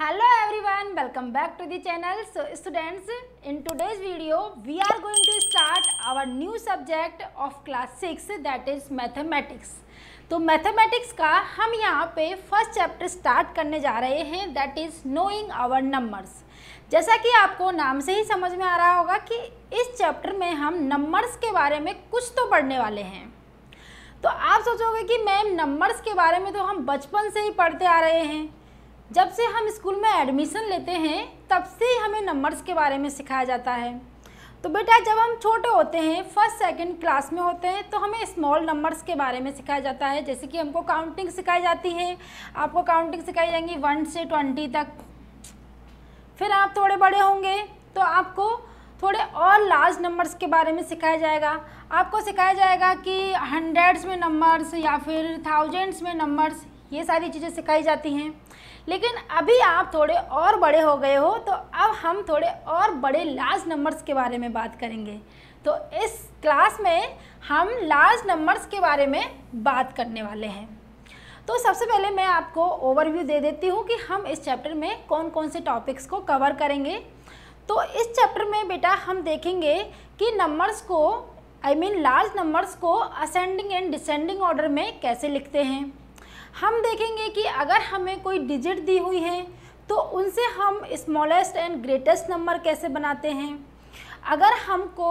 hello everyone welcome back to the channel so students in today's video we are going to start our new subject of class six that is mathematics तो mathematics का हम यहाँ पे first chapter start करने जा रहे हैं that is knowing our numbers जैसा कि आपको नाम से ही समझ में आ रहा होगा कि इस चैप्टर में हम नंबर्स के बारे में कुछ तो पढ़ने वाले हैं तो आप सोचोगे कि मैम नंबर्स के बारे में तो हम बचपन से ही पढ़ते आ रहे हैं जब से हम स्कूल में एडमिशन लेते हैं तब से ही हमें नंबर्स के बारे में सिखाया जाता है तो बेटा जब हम छोटे होते हैं फर्स्ट सेकंड क्लास में होते हैं तो हमें स्मॉल नंबर्स के बारे में सिखाया जाता है जैसे कि हमको काउंटिंग सिखाई जाती है आपको काउंटिंग सिखाई जाएंगी वन से ट्वेंटी तक फिर आप थोड़े बड़े होंगे तो आपको थोड़े और लार्ज नंबर्स के बारे में सिखाया जाएगा आपको सिखाया जाएगा कि हंड्रेड्स में नंबर्स या फिर थाउजेंड्स में नंबर्स ये सारी चीज़ें सिखाई जाती हैं लेकिन अभी आप थोड़े और बड़े हो गए हो तो अब हम थोड़े और बड़े लार्ज नंबर्स के बारे में बात करेंगे तो इस क्लास में हम लार्ज नंबर्स के बारे में बात करने वाले हैं तो सबसे पहले मैं आपको ओवरव्यू दे देती हूँ कि हम इस चैप्टर में कौन कौन से टॉपिक्स को कवर करेंगे तो इस चैप्टर में बेटा हम देखेंगे कि नंबर्स को आई मीन लार्ज नंबर्स को असेंडिंग एंड डिसेंडिंग ऑर्डर में कैसे लिखते हैं हम देखेंगे कि अगर हमें कोई डिजिट दी हुई है तो उनसे हम स्मॉलेस्ट एंड ग्रेटेस्ट नंबर कैसे बनाते हैं अगर हमको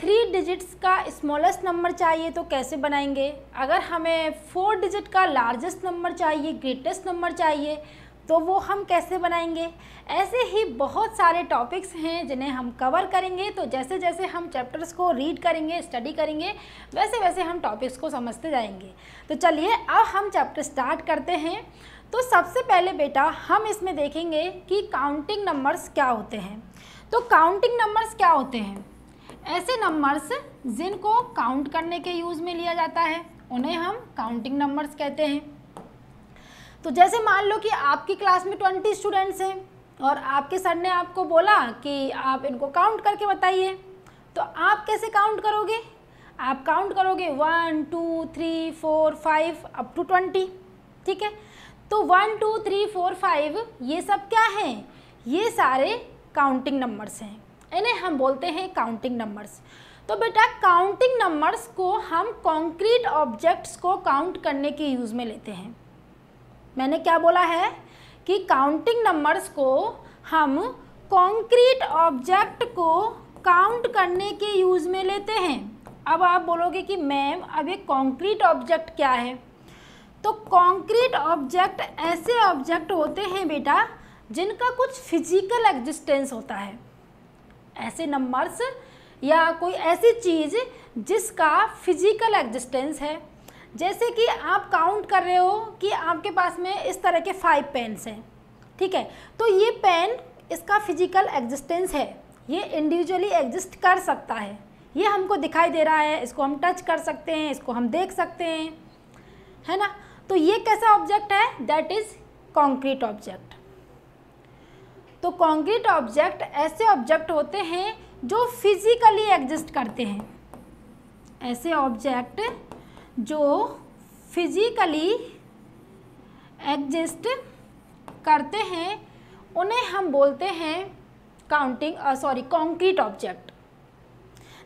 थ्री डिजिट्स का स्मॉलेस्ट नंबर चाहिए तो कैसे बनाएंगे अगर हमें फोर डिजिट का लार्जेस्ट नंबर चाहिए ग्रेटेस्ट नंबर चाहिए तो वो हम कैसे बनाएंगे ऐसे ही बहुत सारे टॉपिक्स हैं जिन्हें हम कवर करेंगे तो जैसे जैसे हम चैप्टर्स को रीड करेंगे स्टडी करेंगे वैसे वैसे हम टॉपिक्स को समझते जाएंगे तो चलिए अब हम चैप्टर स्टार्ट करते हैं तो सबसे पहले बेटा हम इसमें देखेंगे कि काउंटिंग नंबर्स क्या होते हैं तो काउंटिंग नंबर्स क्या होते हैं ऐसे नंबर्स जिनको काउंट करने के यूज़ में लिया जाता है उन्हें हम काउंटिंग नंबर्स कहते हैं तो जैसे मान लो कि आपकी क्लास में ट्वेंटी स्टूडेंट्स हैं और आपके सर ने आपको बोला कि आप इनको काउंट करके बताइए तो आप कैसे काउंट करोगे आप काउंट करोगे one two three four five up to twenty ठीक है तो one two three four five ये सब क्या हैं ये सारे काउंटिंग नंबर्स हैं इन्हें हम बोलते हैं काउंटिंग नंबर्स तो बेटा काउंटिंग नंबर्स को हम कॉन्क्रीट ऑब्जेक्ट्स को काउंट करने के यूज़ में लेते हैं मैंने क्या बोला है कि काउंटिंग नंबर्स को हम कॉन्क्रीट ऑब्जेक्ट को काउंट करने के यूज़ में लेते हैं अब आप बोलोगे कि मैम अब ये कॉन्क्रीट ऑब्जेक्ट क्या है तो कॉन्क्रीट ऑब्जेक्ट ऐसे ऑब्जेक्ट होते हैं बेटा जिनका कुछ फिजिकल एग्जिस्टेंस होता है ऐसे नंबर्स या कोई ऐसी चीज़ जिसका फिजिकल एग्जिस्टेंस है जैसे कि आप काउंट कर रहे हो कि आपके पास में इस तरह के फाइव पेन्स हैं ठीक है तो ये पेन इसका फिजिकल एग्जिस्टेंस है ये इंडिविजुअली एग्जिस्ट कर सकता है ये हमको दिखाई दे रहा है इसको हम टच कर सकते हैं इसको हम देख सकते हैं है ना तो ये कैसा ऑब्जेक्ट है दैट इज़ कॉन्क्रीट ऑब्जेक्ट तो कॉन्क्रीट ऑब्जेक्ट ऐसे ऑब्जेक्ट होते हैं जो फिजिकली एग्जिस्ट करते हैं ऐसे ऑब्जेक्ट जो फिजिकली एग्जिस्ट करते हैं उन्हें हम बोलते हैं काउंटिंग सॉरी कॉन्क्रीट ऑब्जेक्ट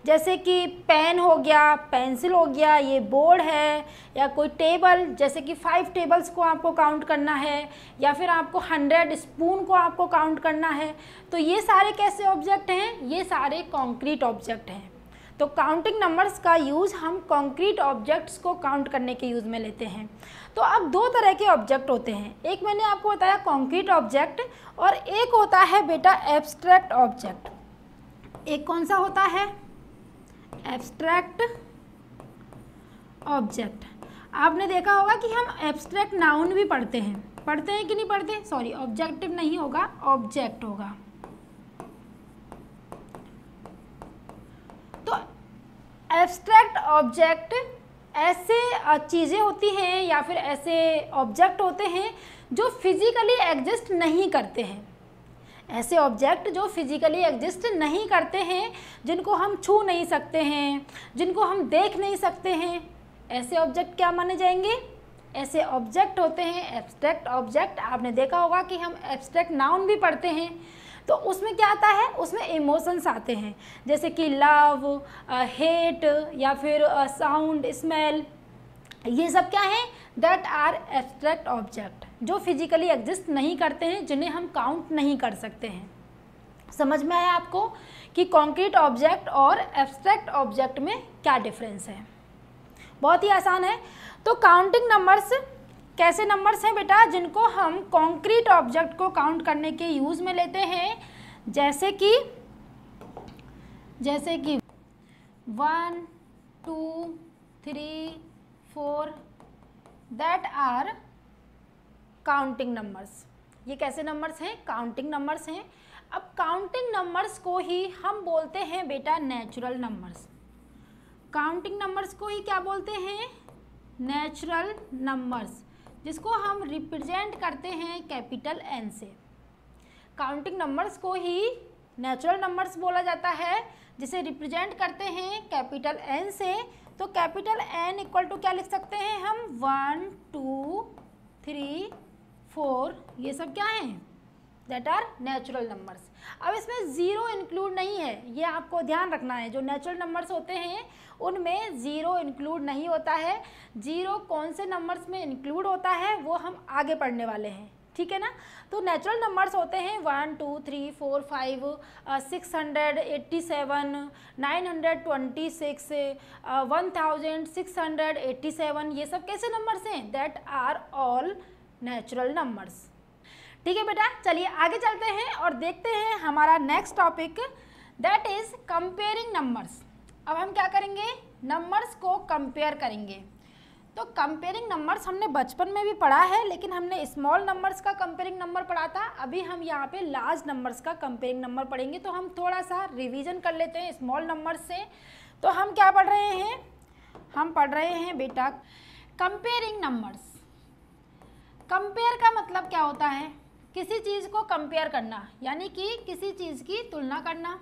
जैसे कि पेन हो गया पेंसिल हो गया ये बोर्ड है या कोई टेबल जैसे कि फाइव टेबल्स को आपको काउंट करना है या फिर आपको हंड्रेड स्पून को आपको काउंट करना है तो ये सारे कैसे ऑब्जेक्ट हैं ये सारे कॉन्क्रीट ऑब्जेक्ट हैं तो काउंटिंग नंबर्स का यूज़ हम कॉन्क्रीट ऑब्जेक्ट्स को काउंट करने के यूज़ में लेते हैं तो अब दो तरह के ऑब्जेक्ट होते हैं एक मैंने आपको बताया कॉन्क्रीट ऑब्जेक्ट और एक होता है बेटा एब्स्ट्रैक्ट ऑब्जेक्ट एक कौन सा होता है एब्स्ट्रैक्ट ऑब्जेक्ट आपने देखा होगा कि हम एब्स्ट्रैक्ट नाउन भी पढ़ते हैं पढ़ते हैं कि नहीं पढ़ते सॉरी ऑब्जेक्टिव नहीं होगा ऑब्जेक्ट होगा एब्स्ट्रैक्ट ऑब्जेक्ट ऐसे चीज़ें होती हैं या फिर ऐसे ऑब्जेक्ट होते हैं जो फिज़िकली एग्जिस्ट नहीं करते हैं ऐसे ऑब्जेक्ट जो फिज़िकली एग्जिस्ट नहीं करते हैं जिनको हम छू नहीं सकते हैं जिनको हम देख नहीं सकते हैं ऐसे ऑब्जेक्ट क्या माने जाएंगे ऐसे ऑब्जेक्ट होते हैं एब्स्ट्रैक्ट ऑब्जेक्ट आपने देखा होगा कि हम एब्स्ट्रैक्ट नाउन भी पढ़ते हैं तो उसमें क्या आता है उसमें इमोशंस आते हैं जैसे कि लव हेट uh, या फिर साउंड uh, स्मेल ये सब क्या है दैट आर एब्स्ट्रैक्ट ऑब्जेक्ट जो फिजिकली एग्जिस्ट नहीं करते हैं जिन्हें हम काउंट नहीं कर सकते हैं समझ में आया आपको कि कॉन्क्रीट ऑब्जेक्ट और एब्स्ट्रैक्ट ऑब्जेक्ट में क्या डिफरेंस है बहुत ही आसान है तो काउंटिंग नंबर्स कैसे नंबर्स हैं बेटा जिनको हम कॉन्क्रीट ऑब्जेक्ट को काउंट करने के यूज़ में लेते हैं जैसे कि जैसे कि one two three four that are counting numbers ये कैसे नंबर्स हैं काउंटिंग नंबर्स हैं अब काउंटिंग नंबर्स को ही हम बोलते हैं बेटा नेचुरल नंबर्स काउंटिंग नंबर्स को ही क्या बोलते हैं नेचुरल नंबर्स जिसको हम रिप्रेजेंट करते हैं कैपिटल एन से काउंटिंग नंबर्स को ही नेचुरल नंबर्स बोला जाता है जिसे रिप्रेजेंट करते हैं कैपिटल एन से तो कैपिटल एन इक्वल टू क्या लिख सकते हैं हम वन टू थ्री फोर ये सब क्या हैं दैट आर नेचुरल नंबर्स अब इसमें ज़ीरो इंक्लूड नहीं है ये आपको ध्यान रखना है जो नेचुरल नंबर्स होते हैं उनमें ज़ीरो इंक्लूड नहीं होता है ज़ीरो कौन से नंबर्स में इंक्लूड होता है वो हम आगे पढ़ने वाले हैं ठीक है ना तो नेचुरल नंबर्स होते हैं one two three four five six hundred eighty seven nine hundred twenty six one thousand six hundred eighty seven ये सब कैसे नंबर्स हैं that are all natural numbers ठीक है बेटा चलिए आगे चलते हैं और देखते हैं हमारा next topic that is comparing numbers अब हम क्या करेंगे नंबर्स को कंपेयर करेंगे तो कंपेयरिंग नंबर्स हमने बचपन में भी पढ़ा है लेकिन हमने स्मॉल नंबर्स का कंपेयरिंग नंबर पढ़ा था अभी हम यहाँ पे लार्ज नंबर्स का कंपेयरिंग नंबर पढ़ेंगे तो हम थोड़ा सा रिवीजन कर लेते हैं स्मॉल नंबर्स से तो हम क्या पढ़ रहे हैं हम पढ़ रहे हैं बेटा कंपेयरिंग नंबर्स कंपेयर का मतलब क्या होता है किसी चीज़ को कंपेयर करना यानी कि किसी चीज़ की तुलना करना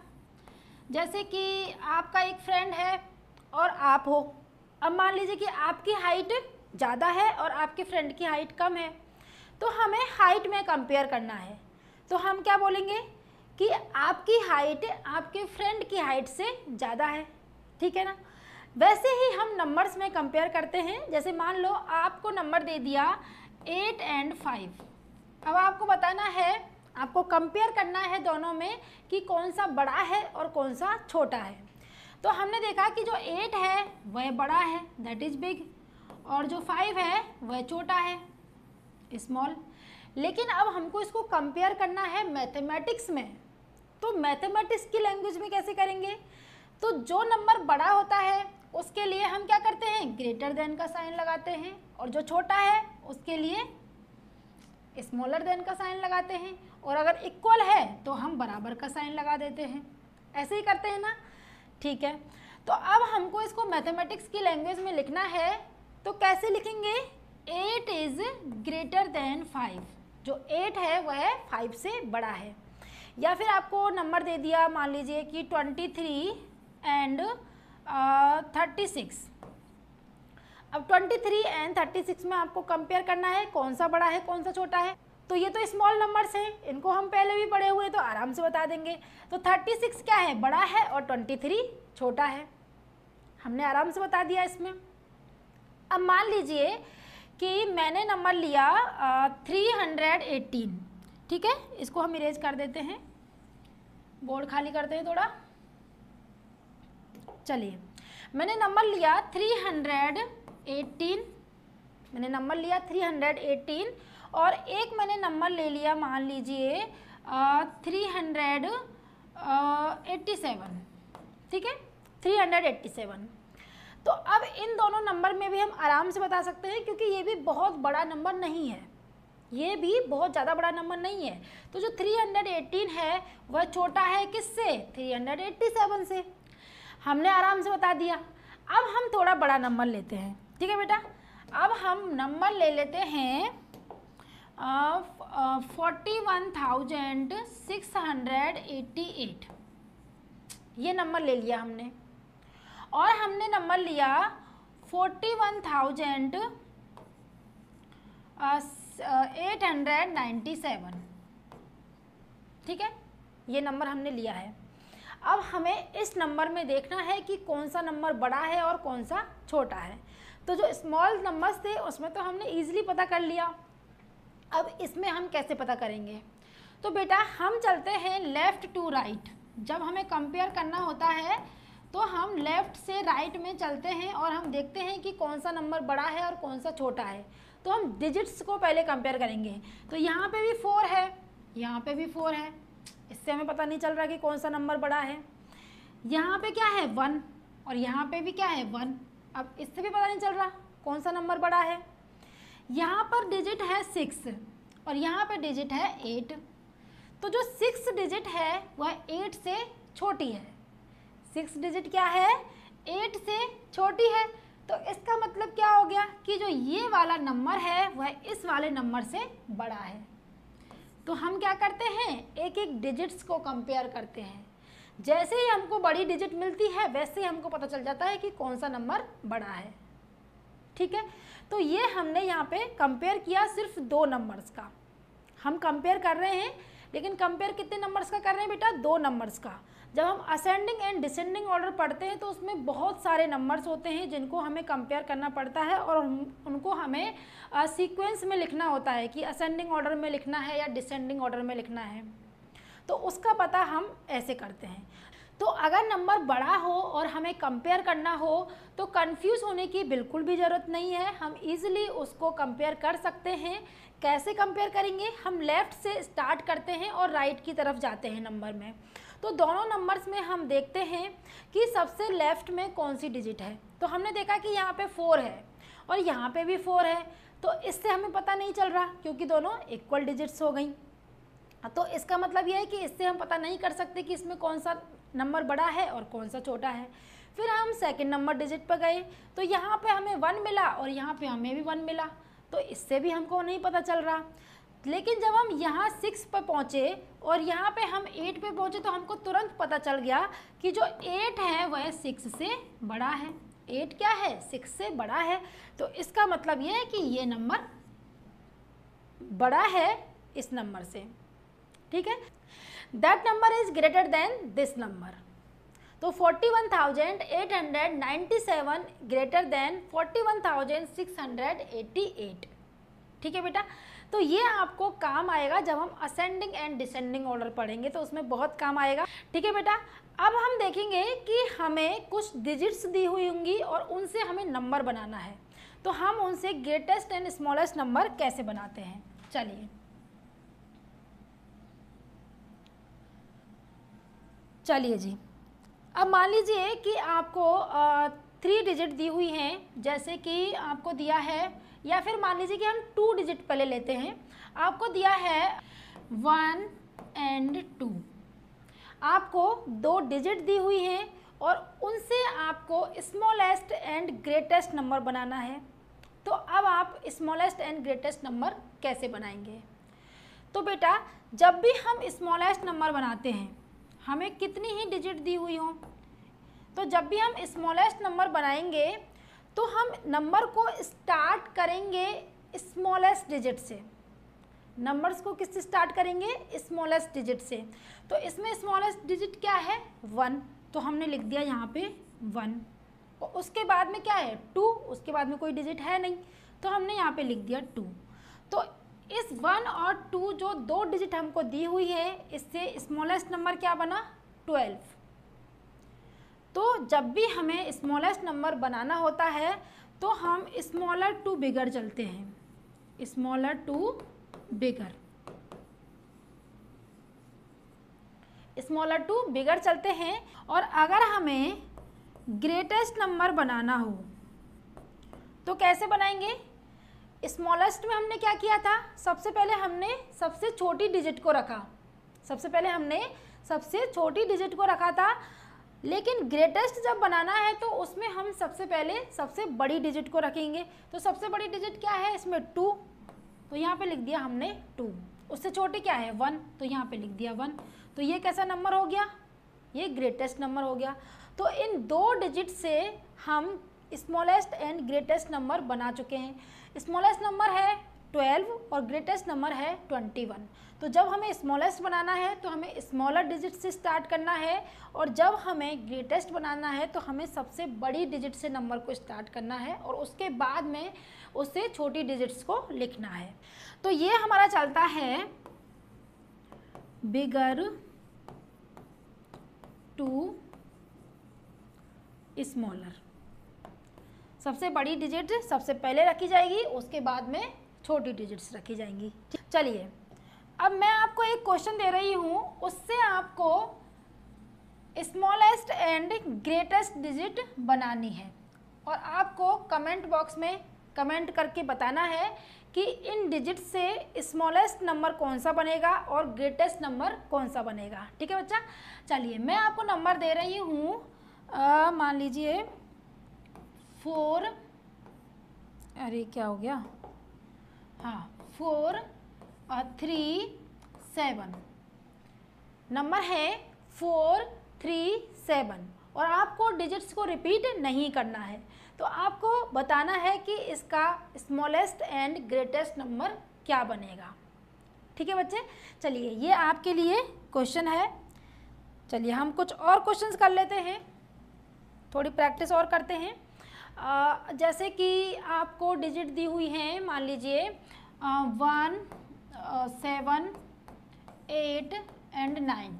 जैसे कि आपका एक फ्रेंड है और आप हो अब मान लीजिए कि आपकी हाइट ज़्यादा है और आपके फ्रेंड की हाइट कम है तो हमें हाइट में कंपेयर करना है तो हम क्या बोलेंगे कि आपकी हाइट आपके फ्रेंड की हाइट से ज़्यादा है ठीक है ना वैसे ही हम नंबर्स में कंपेयर करते हैं जैसे मान लो आपको नंबर दे दिया एट एंड फाइव अब आपको बताना है आपको कंपेयर करना है दोनों में कि कौन सा बड़ा है और कौन सा छोटा है तो हमने देखा कि जो एट है वह बड़ा है दैट इज़ बिग और जो फाइव है वह छोटा है स्मॉल लेकिन अब हमको इसको कंपेयर करना है मैथमेटिक्स में तो मैथमेटिक्स की लैंग्वेज में कैसे करेंगे तो जो नंबर बड़ा होता है उसके लिए हम क्या करते हैं ग्रेटर देन का साइन लगाते हैं और जो छोटा है उसके लिए स्मॉलर देन का साइन लगाते हैं और अगर इक्वल है तो हम बराबर का साइन लगा देते हैं ऐसे ही करते हैं ना ठीक है तो अब हमको इसको मैथमेटिक्स की लैंग्वेज में लिखना है तो कैसे लिखेंगे eight is greater than five जो एट है वह फाइव से बड़ा है या फिर आपको नंबर दे दिया मान लीजिए कि twenty three and thirty six अब 23 एंड 36 में आपको कंपेयर करना है कौन सा बड़ा है कौन सा छोटा है तो ये तो स्मॉल नंबर्स हैं इनको हम पहले भी पढ़े हुए तो आराम से बता देंगे तो 36 क्या है बड़ा है और 23 छोटा है हमने आराम से बता दिया इसमें अब मान लीजिए कि मैंने नंबर लिया थ्री हंड्रेड एटीन ठीक है इसको हम इरेज कर देते हैं बोर्ड खाली करते हैं थोड़ा चलिए मैंने नंबर लिया थ्री हंड्रेड एटीन मैंने नंबर लिया थ्री हंड्रेड एटीन और एक मैंने नंबर ले लिया मान लीजिए थ्री हंड्रेड एट्टी सेवन ठीक है थ्री हंड्रेड एट्टी सेवन तो अब इन दोनों नंबर में भी हम आराम से बता सकते हैं क्योंकि ये भी बहुत बड़ा नंबर नहीं है ये भी बहुत ज़्यादा बड़ा नंबर नहीं है तो जो 318 है वह छोटा है किससे 387 से हमने आराम से बता दिया अब हम थोड़ा बड़ा नंबर लेते हैं ठीक है बेटा अब हम नंबर ले लेते हैं forty one thousand six hundred eighty eight ये नंबर ले लिया हमने और हमने नंबर लिया forty one thousand eight hundred ninety seven ठीक है ये नंबर हमने लिया है अब हमें इस नंबर में देखना है कि कौन सा नंबर बड़ा है और कौन सा छोटा है तो जो स्मॉल नंबर्स थे उसमें तो हमने ईजिली पता कर लिया अब इसमें हम कैसे पता करेंगे तो बेटा हम चलते हैं लेफ़्ट टू राइट जब हमें कंपेयर करना होता है तो हम लेफ़्ट से राइट में चलते हैं और हम देखते हैं कि कौन सा नंबर बड़ा है और कौन सा छोटा है तो हम डिजिट्स को पहले कंपेयर करेंगे तो यहाँ पे भी फोर है यहाँ पे भी फोर है इससे हमें पता नहीं चल रहा कि कौन सा नंबर बड़ा है यहाँ पे क्या है वन और यहाँ पे भी क्या है वन अब इससे भी पता नहीं चल रहा कौन सा नंबर बड़ा है यहाँ पर डिजिट है सिक्स और यहाँ पर डिजिट है एट तो जो सिक्स डिजिट है वह एट से छोटी है सिक्स डिजिट क्या है एट से छोटी है तो इसका मतलब क्या हो गया कि जो ये वाला नंबर है वह इस वाले नंबर से बड़ा है तो हम क्या करते हैं एक एक डिजिट्स को कंपेयर करते हैं जैसे ही हमको बड़ी डिजिट मिलती है वैसे ही हमको पता चल जाता है कि कौन सा नंबर बड़ा है ठीक है तो ये हमने यहाँ पे कंपेयर किया सिर्फ दो नंबर्स का हम कंपेयर कर रहे हैं लेकिन कंपेयर कितने नंबर्स का कर रहे हैं बेटा दो नंबर्स का जब हम असेंडिंग एंड डिसेंडिंग ऑर्डर पढ़ते हैं तो उसमें बहुत सारे नंबर्स होते हैं जिनको हमें कंपेयर करना पड़ता है और उनको हमें सीक्वेंस में लिखना होता है कि असेंडिंग ऑर्डर में लिखना है या डिसेंडिंग ऑर्डर में लिखना है तो उसका पता हम ऐसे करते हैं तो अगर नंबर बड़ा हो और हमें कंपेयर करना हो तो कंफ्यूज होने की बिल्कुल भी ज़रूरत नहीं है हम इजीली उसको कंपेयर कर सकते हैं कैसे कंपेयर करेंगे हम लेफ़्ट से स्टार्ट करते हैं और राइट की तरफ जाते हैं नंबर में तो दोनों नंबर्स में हम देखते हैं कि सबसे लेफ़्ट में कौन सी डिजिट है तो हमने देखा कि यहाँ पर फोर है और यहाँ पर भी फोर है तो इससे हमें पता नहीं चल रहा क्योंकि दोनों इक्वल डिजिट्स हो गई हाँ, तो इसका मतलब यह है कि इससे हम पता नहीं कर सकते कि इसमें कौन सा नंबर बड़ा है और कौन सा छोटा है फिर हम सेकंड नंबर डिजिट पर गए तो यहाँ पे हमें वन मिला और यहाँ पे हमें भी वन मिला तो इससे भी हमको नहीं पता चल रहा लेकिन जब हम यहाँ सिक्स पर पहुँचे और यहाँ पे हम एट पे पहुँचे तो हमको तुरंत पता चल गया कि जो एट है वह सिक्स से बड़ा है एट क्या है सिक्स से बड़ा है तो इसका मतलब ये है कि ये नंबर बड़ा है इस नंबर से ठीक है that number is greater than this number तो 41,897 ग्रेटर देन 41,688 ठीक है बेटा तो ये आपको काम आएगा जब हम असेंडिंग एंड डिसेंडिंग ऑर्डर पढ़ेंगे तो उसमें बहुत काम आएगा ठीक है बेटा अब हम देखेंगे कि हमें कुछ डिजिट्स दी हुई होंगी और उनसे हमें नंबर बनाना है तो हम उनसे ग्रेटेस्ट एंड स्मॉलेस्ट नंबर कैसे बनाते हैं चलिए चलिए जी अब मान लीजिए कि आपको थ्री डिजिट दी हुई हैं जैसे कि आपको दिया है या फिर मान लीजिए कि हम टू डिजिट पहले लेते हैं आपको दिया है वन एंड टू आपको दो डिजिट दी हुई हैं और उनसे आपको स्मॉलेस्ट एंड ग्रेटेस्ट नंबर बनाना है तो अब आप स्मॉलेस्ट एंड ग्रेटेस्ट नंबर कैसे बनाएंगे तो बेटा जब भी हम स्मॉलेस्ट नंबर बनाते हैं हमें कितनी ही डिजिट दी हुई हो तो जब भी हम स्मॉलेस्ट नंबर बनाएंगे तो हम नंबर को स्टार्ट करेंगे स्मॉलेस्ट डिजिट से नंबर्स को किससे स्टार्ट करेंगे स्मॉलेस्ट डिजिट से तो इसमें स्मॉलेस्ट डिजिट क्या है वन तो हमने लिख दिया यहाँ पे वन और उसके बाद में क्या है टू उसके बाद में कोई डिजिट है नहीं तो हमने यहाँ पे लिख दिया टू तो इस वन और टू जो दो डिजिट हमको दी हुई है इससे स्मॉलेस्ट नंबर क्या बना ट्वेल्व तो जब भी हमें स्मॉलेस्ट नंबर बनाना होता है तो हम स्मॉलर टू बिगर चलते हैं smaller to bigger smaller to bigger चलते हैं और अगर हमें ग्रेटेस्ट नंबर बनाना हो तो कैसे बनाएंगे स्मॉलेस्ट में हमने क्या किया था सबसे पहले हमने सबसे छोटी डिजिट को रखा सबसे पहले हमने सबसे छोटी डिजिट को रखा था लेकिन ग्रेटेस्ट जब बनाना है तो उसमें हम सबसे पहले सबसे बड़ी डिजिट को रखेंगे तो सबसे बड़ी डिजिट क्या है इसमें टू तो यहाँ पे लिख दिया हमने टू उससे छोटी क्या है वन तो यहाँ पे लिख दिया वन तो ये कैसा नंबर हो गया ये ग्रेटेस्ट नंबर हो गया तो इन दो डिजिट से हम स्मॉलेस्ट एंड ग्रेटेस्ट नंबर बना चुके हैं स्मॉलेस्ट नंबर है ट्वेल्व और ग्रेटेस्ट नंबर है ट्वेंटी वन तो जब हमें स्मॉलेस्ट बनाना है तो हमें स्मॉलर डिजिट से स्टार्ट करना है और जब हमें ग्रेटेस्ट बनाना है तो हमें सबसे बड़ी डिजिट से नंबर को स्टार्ट करना है और उसके बाद में उससे छोटी डिजिट्स को लिखना है तो ये हमारा चलता है बिगर टू स्मॉलर सबसे बड़ी डिजिट सबसे पहले रखी जाएगी उसके बाद में छोटी डिजिट्स रखी जाएंगी चलिए अब मैं आपको एक क्वेश्चन दे रही हूँ उससे आपको स्मॉलेस्ट एंड ग्रेटेस्ट डिजिट बनानी है और आपको कमेंट बॉक्स में कमेंट करके बताना है कि इन डिजिट से स्मॉलेस्ट नंबर कौन सा बनेगा और ग्रेटेस्ट नंबर कौन सा बनेगा ठीक है बच्चा चलिए मैं आपको नंबर दे रही हूँ मान लीजिए फोर अरे क्या हो गया हाँ फोर और थ्री सेवन नंबर है फोर थ्री सेवन और आपको डिजिट्स को रिपीट नहीं करना है तो आपको बताना है कि इसका स्मॉलेस्ट एंड ग्रेटेस्ट नंबर क्या बनेगा ठीक है बच्चे चलिए ये आपके लिए क्वेश्चन है चलिए हम कुछ और क्वेश्चंस कर लेते हैं थोड़ी प्रैक्टिस और करते हैं जैसे कि आपको डिजिट दी हुई है मान लीजिए one seven eight and nine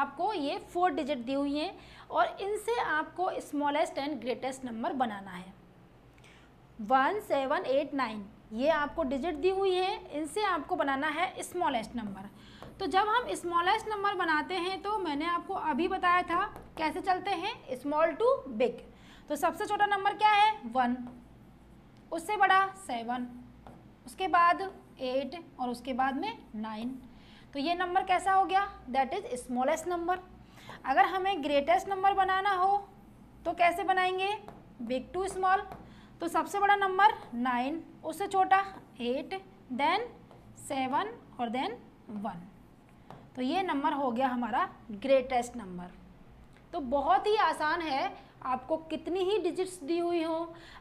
आपको ये फोर डिजिट दी हुई हैं और इनसे आपको स्मॉलेस्ट एंड ग्रेटेस्ट नंबर बनाना है वन सेवन एट नाइन ये आपको डिजिट दी हुई है इनसे आपको बनाना है स्मॉलेस्ट नंबर तो जब हम स्मॉलेस्ट नंबर बनाते हैं तो मैंने आपको अभी बताया था कैसे चलते हैं स्मॉल टू बिग तो सबसे छोटा नंबर क्या है वन उससे बड़ा सेवन उसके बाद एट और उसके बाद में नाइन तो ये नंबर कैसा हो गया दैट इज़ स्मॉलेस्ट नंबर अगर हमें ग्रेटेस्ट नंबर बनाना हो तो कैसे बनाएंगे बिग टू स्मॉल तो सबसे बड़ा नंबर नाइन उससे छोटा एट देन सेवन और देन वन तो ये नंबर हो गया हमारा ग्रेटेस्ट नंबर तो बहुत ही आसान है आपको कितनी ही डिजिट्स दी हुई हो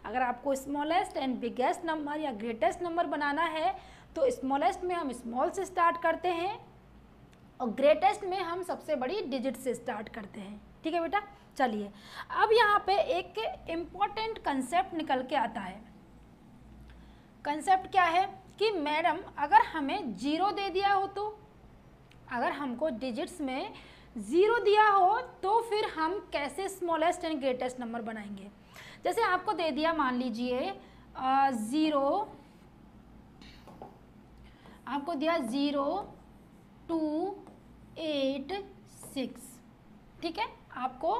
अगर आपको स्मॉलेस्ट एंड बिगेस्ट नंबर या ग्रेटेस्ट नंबर बनाना है तो स्मॉलेस्ट में हम स्मॉल से स्टार्ट करते हैं और ग्रेटेस्ट में हम सबसे बड़ी डिजिट से स्टार्ट करते हैं ठीक है बेटा चलिए अब यहाँ पे एक इम्पॉर्टेंट कंसेप्ट निकल के आता है कंसेप्ट क्या है कि मैडम अगर हमें जीरो दे दिया हो तो अगर हमको डिजिट्स में ज़ीरो दिया हो तो फिर हम कैसे स्मॉलेस्ट एंड ग्रेटेस्ट नंबर बनाएंगे जैसे आपको दे दिया मान लीजिए ज़ीरो आपको दिया ज़ीरो टू एट सिक्स ठीक है आपको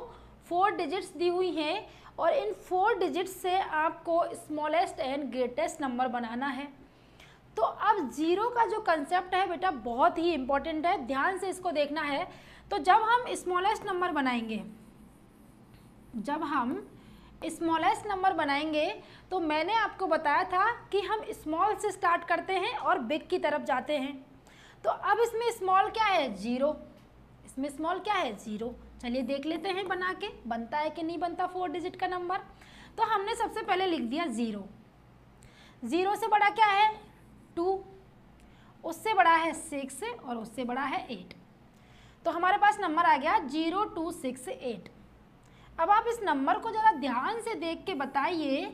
फोर डिजिट्स दी हुई हैं और इन फोर डिजिट्स से आपको स्मॉलेस्ट एंड ग्रेटेस्ट नंबर बनाना है तो अब ज़ीरो का जो कंसेप्ट है बेटा बहुत ही इम्पॉर्टेंट है ध्यान से इसको देखना है तो जब हम स्मॉलेस्ट नंबर बनाएंगे जब हम स्मॉलेस्ट नंबर बनाएंगे तो मैंने आपको बताया था कि हम स्मॉल से स्टार्ट करते हैं और बिग की तरफ जाते हैं तो अब इसमें स्मॉल क्या है ज़ीरो इसमें स्मॉल क्या है ज़ीरो चलिए देख लेते हैं बना के बनता है कि नहीं बनता फोर डिजिट का नंबर तो हमने सबसे पहले लिख दिया ज़ीरो ज़ीरो से बड़ा क्या है टू उससे बड़ा है सिक्स और उससे बड़ा है एट तो हमारे पास नंबर आ गया जीरो टू सिक्स एट अब आप इस नंबर को ज़रा ध्यान से देख के बताइए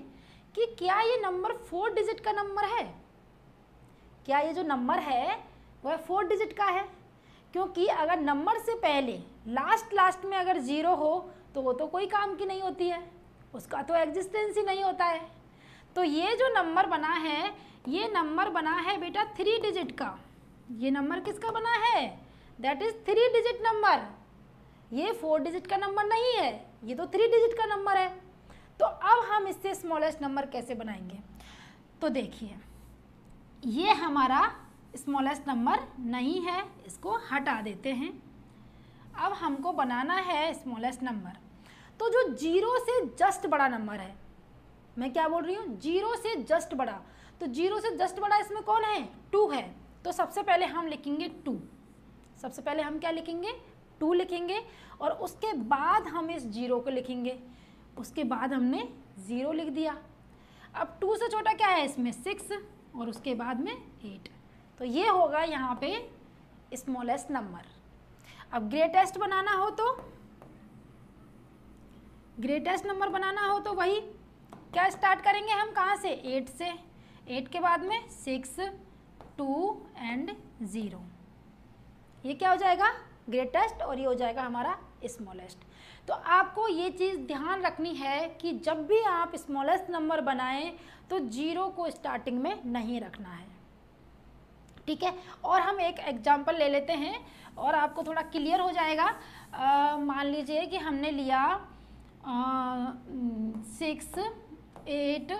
कि क्या ये नंबर फोर डिजिट का नंबर है क्या ये जो नंबर है वह फोर डिजिट का है क्योंकि अगर नंबर से पहले लास्ट लास्ट में अगर ज़ीरो हो तो वो तो कोई काम की नहीं होती है उसका तो एग्जिस्टेंस ही नहीं होता है तो ये जो नंबर बना है ये नंबर बना है बेटा थ्री डिजिट का ये नंबर किसका बना है that is three digit number ये फोर डिजिट का नंबर नहीं है ये तो थ्री डिजिट का नंबर है तो अब हम इससे स्मॉलेस्ट नंबर कैसे बनाएंगे तो देखिए ये हमारा स्मॉलेस्ट नंबर नहीं है इसको हटा देते हैं अब हमको बनाना है स्मॉलेस्ट नंबर तो जो जीरो से जस्ट बड़ा नंबर है मैं क्या बोल रही हूँ जीरो से जस्ट बड़ा तो जीरो से जस्ट बड़ा इसमें कौन है टू है तो सबसे पहले हम लिखेंगे टू सबसे पहले हम क्या लिखेंगे टू लिखेंगे और उसके बाद हम इस जीरो को लिखेंगे उसके बाद हमने ज़ीरो लिख दिया अब टू से छोटा क्या है इसमें सिक्स और उसके बाद में एट तो ये होगा यहाँ पे स्मॉलेस्ट नंबर अब ग्रेटेस्ट बनाना हो तो ग्रेटेस्ट नंबर बनाना हो तो वही क्या स्टार्ट करेंगे हम कहाँ से एट से एट के बाद में सिक्स टू एंड ज़ीरो ये क्या हो जाएगा ग्रेटेस्ट और ये हो जाएगा हमारा स्मॉलेस्ट तो आपको ये चीज़ ध्यान रखनी है कि जब भी आप स्मॉलेस्ट नंबर बनाएं तो जीरो को स्टार्टिंग में नहीं रखना है ठीक है और हम एक एग्जांपल ले लेते हैं और आपको थोड़ा क्लियर हो जाएगा मान लीजिए कि हमने लिया six eight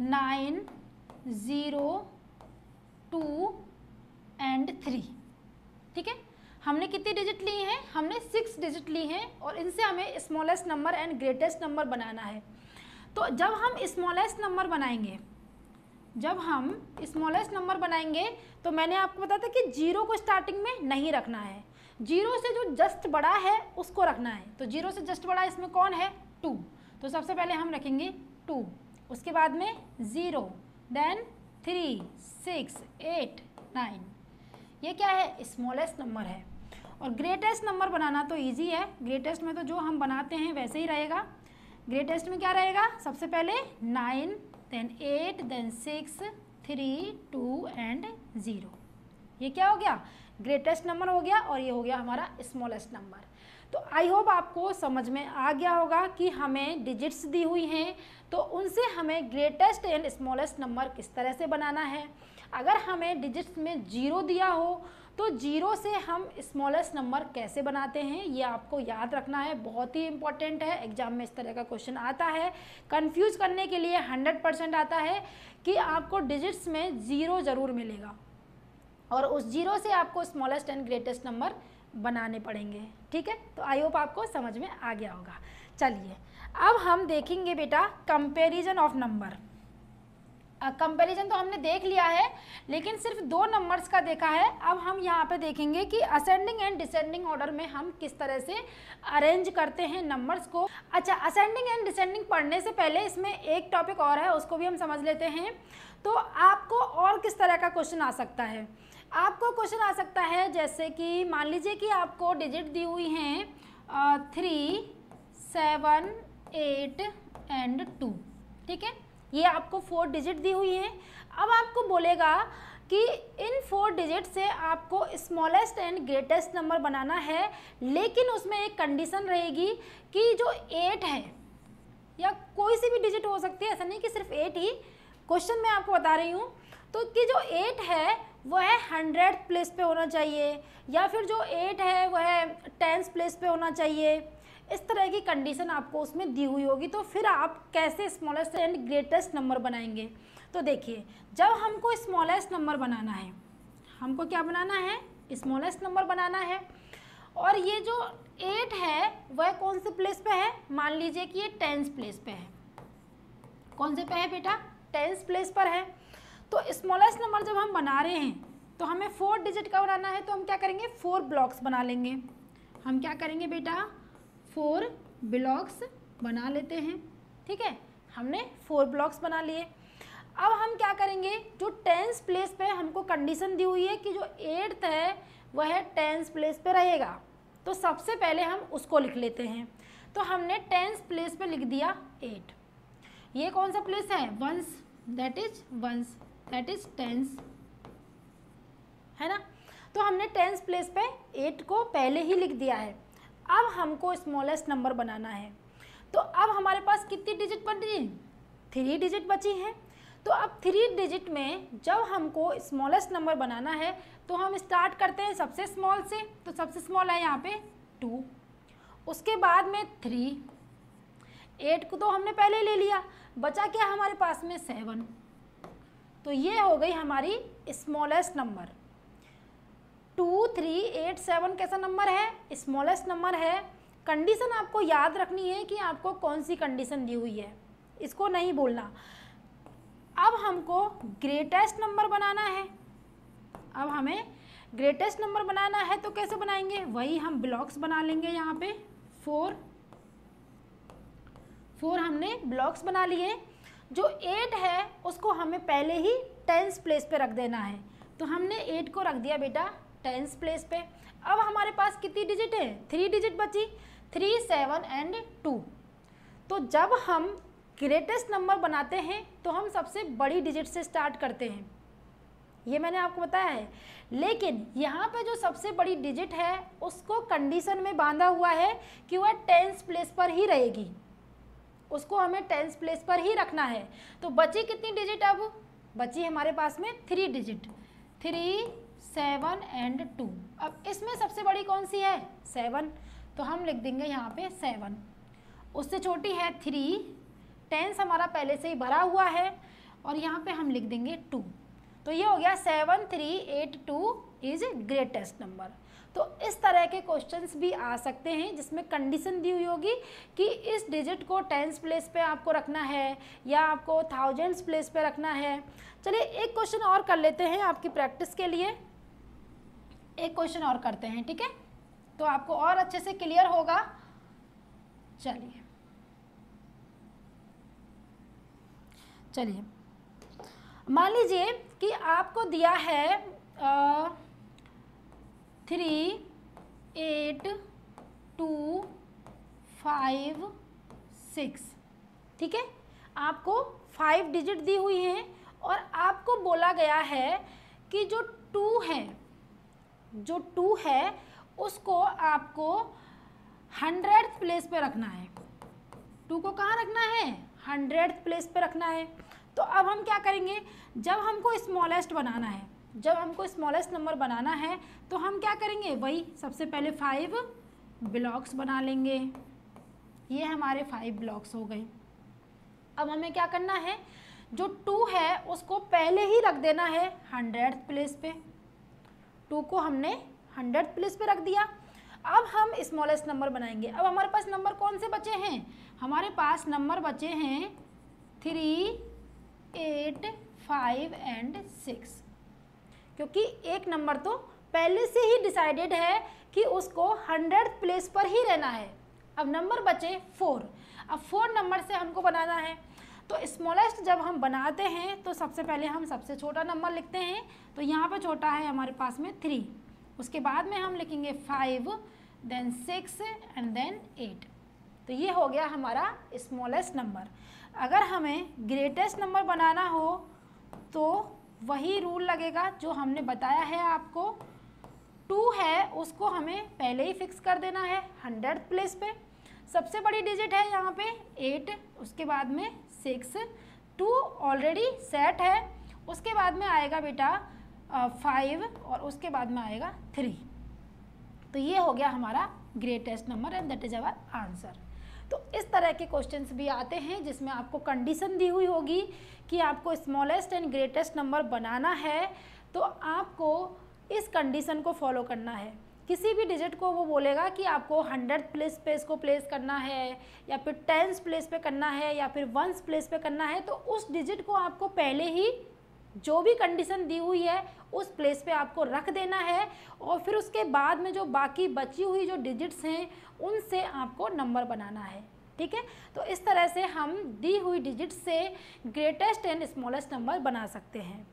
nine zero two and three ठीक है हमने कितनी डिजिट ली हैं हमने सिक्स डिजिट ली हैं और इनसे हमें smallest number and greatest number बनाना है तो जब हम स्मॉलेस्ट नंबर बनाएंगे जब हम स्मॉलेस्ट नंबर बनाएंगे तो मैंने आपको बताया था कि जीरो को स्टार्टिंग में नहीं रखना है जीरो से जो जस्ट बड़ा है उसको रखना है तो जीरो से जस्ट बड़ा इसमें कौन है टू तो सबसे पहले हम रखेंगे टू उसके बाद में zero then three six eight nine ये क्या है स्मॉलेस्ट नंबर है और ग्रेटेस्ट नंबर बनाना तो ईजी है ग्रेटेस्ट में तो जो हम बनाते हैं वैसे ही रहेगा ग्रेटेस्ट में क्या रहेगा सबसे पहले nine then eight then six three two and zero ये क्या हो गया ग्रेटेस्ट नंबर हो गया और ये हो गया हमारा स्मॉलेस्ट नंबर तो आई होप आपको समझ में आ गया होगा कि हमें डिजिट्स दी हुई हैं तो उनसे हमें ग्रेटेस्ट एंड स्मॉलेस्ट नंबर किस तरह से बनाना है अगर हमें डिजिट्स में जीरो दिया हो तो जीरो से हम स्मॉलेस्ट नंबर कैसे बनाते हैं ये आपको याद रखना है बहुत ही इंपॉर्टेंट है एग्जाम में इस तरह का क्वेश्चन आता है कंफ्यूज करने के लिए हंड्रेड परसेंट आता है कि आपको डिजिट्स में ज़ीरो ज़रूर मिलेगा और उस जीरो से आपको स्मॉलेस्ट एंड ग्रेटेस्ट नंबर बनाने पड़ेंगे ठीक है तो आई होप आपको समझ में आ गया होगा चलिए अब हम देखेंगे बेटा कंपैरिजन ऑफ नंबर कंपैरिजन तो हमने देख लिया है लेकिन सिर्फ दो नंबर्स का देखा है अब हम यहाँ पे देखेंगे कि असेंडिंग एंड डिसेंडिंग ऑर्डर में हम किस तरह से अरेंज करते हैं नंबर्स को अच्छा असेंडिंग एंड डिसेंडिंग पढ़ने से पहले इसमें एक टॉपिक और है उसको भी हम समझ लेते हैं तो आपको और किस तरह का क्वेश्चन आ सकता है आपको क्वेश्चन आ सकता है जैसे कि मान लीजिए कि आपको डिजिट दी हुई हैं three seven eight and two ठीक है ये आपको फोर डिजिट दी हुई हैं अब आपको बोलेगा कि इन फोर डिजिट से आपको स्मॉलेस्ट एंड ग्रेटेस्ट नंबर बनाना है लेकिन उसमें एक कंडीशन रहेगी कि जो एट है या कोई सी भी डिजिट हो सकती है ऐसा नहीं कि सिर्फ एट ही क्वेश्चन मैं आपको बता रही हूँ तो कि जो एट है वो है हंड्रेड प्लेस पे होना चाहिए या फिर जो एट है वह है टेंस प्लेस पे होना चाहिए इस तरह की कंडीशन आपको उसमें दी हुई होगी तो फिर आप कैसे स्मॉलेस्ट एंड ग्रेटेस्ट नंबर बनाएंगे तो देखिए जब हमको स्मॉलेस्ट नंबर बनाना है हमको क्या बनाना है स्मॉलेस्ट नंबर बनाना है और ये जो एट है वह कौन से प्लेस पे है मान लीजिए कि ये टेंस प्लेस पे है कौन से पे है बेटा टेंस प्लेस पर है तो स्मॉलेस्ट नंबर जब हम बना रहे हैं तो हमें फोर डिजिट का बनाना है तो हम क्या करेंगे फोर ब्लॉक्स बना लेंगे हम क्या करेंगे बेटा फोर ब्लॉक्स बना लेते हैं ठीक है हमने फोर ब्लॉक्स बना लिए अब हम क्या करेंगे जो टेंस प्लेस पे हमको कंडीशन दी हुई है कि जो एट्थ है वह टेंस प्लेस पे रहेगा तो सबसे पहले हम उसको लिख लेते हैं तो हमने टेंस प्लेस पे लिख दिया एट ये कौन सा प्लेस है once that is once that is tens है ना तो हमने टेंस प्लेस पे एट को पहले ही लिख दिया है अब हमको स्मॉलेस्ट नंबर बनाना है तो अब हमारे पास कितनी डिजिट बची थ्री डिजिट बची हैं तो अब थ्री डिजिट में जब हमको स्मॉलेस्ट नंबर बनाना है तो हम स्टार्ट करते हैं सबसे स्मॉल से तो सबसे स्मॉल है यहाँ पे टू उसके बाद में थ्री एट को तो हमने पहले ले लिया बचा क्या हमारे पास में सेवन तो ये हो गई हमारी smallest number two three eight seven कैसा नंबर है स्मॉलेस्ट नंबर है कंडीशन आपको याद रखनी है कि आपको कौन सी कंडीशन दी हुई है इसको नहीं बोलना अब हमको ग्रेटेस्ट नंबर बनाना है अब हमें ग्रेटेस्ट नंबर बनाना है तो कैसे बनाएंगे वही हम ब्लॉक्स बना लेंगे यहाँ पे फोर फोर हमने ब्लॉक्स बना लिए जो एट है उसको हमें पहले ही टेंस प्लेस पे रख देना है तो हमने एट को रख दिया बेटा टेंस प्लेस पे अब हमारे पास कितनी डिजिट है थ्री डिजिट बची थ्री सेवन एंड टू तो जब हम ग्रेटेस्ट नंबर बनाते हैं तो हम सबसे बड़ी डिजिट से स्टार्ट करते हैं ये मैंने आपको बताया है लेकिन यहाँ पे जो सबसे बड़ी डिजिट है उसको कंडीशन में बांधा हुआ है कि वह टेंस प्लेस पर ही रहेगी उसको हमें टेंस प्लेस पर ही रखना है तो बची कितनी डिजिट अब बची हमारे पास में three digit three seven and two अब इसमें सबसे बड़ी कौन सी है सेवन तो हम लिख देंगे यहाँ पे सेवन उससे छोटी है थ्री टेंस हमारा पहले से ही भरा हुआ है और यहाँ पे हम लिख देंगे टू तो ये हो गया seven three eight two is greatest number तो इस तरह के क्वेश्चंस भी आ सकते हैं जिसमें कंडीशन दी हुई होगी कि इस डिजिट को टेंस प्लेस पे आपको रखना है या आपको थाउजेंड्स प्लेस पे रखना है चलिए एक क्वेश्चन और कर लेते हैं आपकी प्रैक्टिस के लिए एक क्वेश्चन और करते हैं ठीक है तो आपको और अच्छे से क्लियर होगा चलिए चलिए मान लीजिए कि आपको दिया है आ, three eight two five six ठीक है आपको फाइव डिजिट दी हुई हैं और आपको बोला गया है कि जो टू है जो टू है उसको आपको हंड्रेड प्लेस पे रखना है टू को कहाँ रखना है हंड्रेड प्लेस पे रखना है तो अब हम क्या करेंगे जब हमको स्मॉलेस्ट बनाना है जब हमको स्मॉलेस्ट नंबर बनाना है तो हम क्या करेंगे वही सबसे पहले फाइव ब्लॉक्स बना लेंगे ये हमारे फाइव ब्लॉक्स हो गए अब हमें क्या करना है जो टू है उसको पहले ही रख देना है हंड्रेड प्लेस पे टू को हमने हंड्रेड प्लेस पे रख दिया अब हम स्मॉलेस्ट नंबर बनाएंगे अब हमारे पास नंबर कौन से बचे हैं हमारे पास नंबर बचे हैं three eight five and six क्योंकि एक नंबर तो पहले से ही डिसाइडेड है कि उसको हंड्रेड प्लेस पर ही रहना है अब नंबर बचे फोर अब फोर नंबर से हमको बनाना है तो स्मॉलेस्ट जब हम बनाते हैं तो सबसे पहले हम सबसे छोटा नंबर लिखते हैं तो यहाँ पर छोटा है हमारे पास में थ्री उसके बाद में हम लिखेंगे five then six and then eight तो ये हो गया हमारा स्मॉलेस्ट नंबर अगर हमें ग्रेटेस्ट नंबर बनाना हो तो वही रूल लगेगा जो हमने बताया है आपको टू है उसको हमें पहले ही फिक्स कर देना है हंड्रेड प्लेस पे सबसे बड़ी डिजिट है यहाँ पे एट उसके बाद में सिक्स टू ऑलरेडी सेट है उसके बाद में आएगा बेटा फाइव और उसके बाद में आएगा थ्री तो ये हो गया हमारा greatest number and that is our answer तो इस तरह के क्वेश्चन भी आते हैं जिसमें आपको कंडीशन दी हुई होगी कि आपको स्मॉलेस्ट एंड ग्रेटेस्ट नंबर बनाना है तो आपको इस कंडीशन को फॉलो करना है किसी भी डिजिट को वो बोलेगा कि आपको हंड्रेड प्लेस पे इसको प्लेस करना है या फिर टेंस प्लेस पे करना है या फिर वंस प्लेस पे करना है तो उस डिजिट को आपको पहले ही जो भी कंडीशन दी हुई है उस प्लेस पे आपको रख देना है और फिर उसके बाद में जो बाकी बची हुई जो डिजिट्स हैं उनसे आपको नंबर बनाना है ठीक है तो इस तरह से हम दी हुई डिजिट से ग्रेटेस्ट एंड स्मॉलेस्ट नंबर बना सकते हैं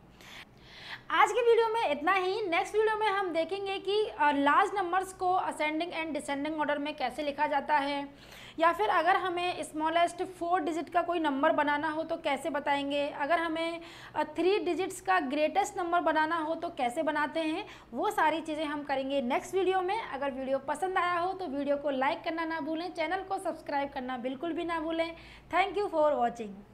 आज के वीडियो में इतना ही नेक्स्ट वीडियो में हम देखेंगे कि लार्ज uh, नंबर्स को असेंडिंग एंड डिसेंडिंग ऑर्डर में कैसे लिखा जाता है या फिर अगर हमें स्मॉलेस्ट फोर डिजिट का कोई नंबर बनाना हो तो कैसे बताएंगे अगर हमें थ्री डिजिट्स का ग्रेटेस्ट नंबर बनाना हो तो कैसे बनाते हैं वो सारी चीज़ें हम करेंगे नेक्स्ट वीडियो में अगर वीडियो पसंद आया हो तो वीडियो को लाइक करना ना भूलें चैनल को सब्सक्राइब करना बिल्कुल भी ना भूलें थैंक यू फॉर वॉचिंग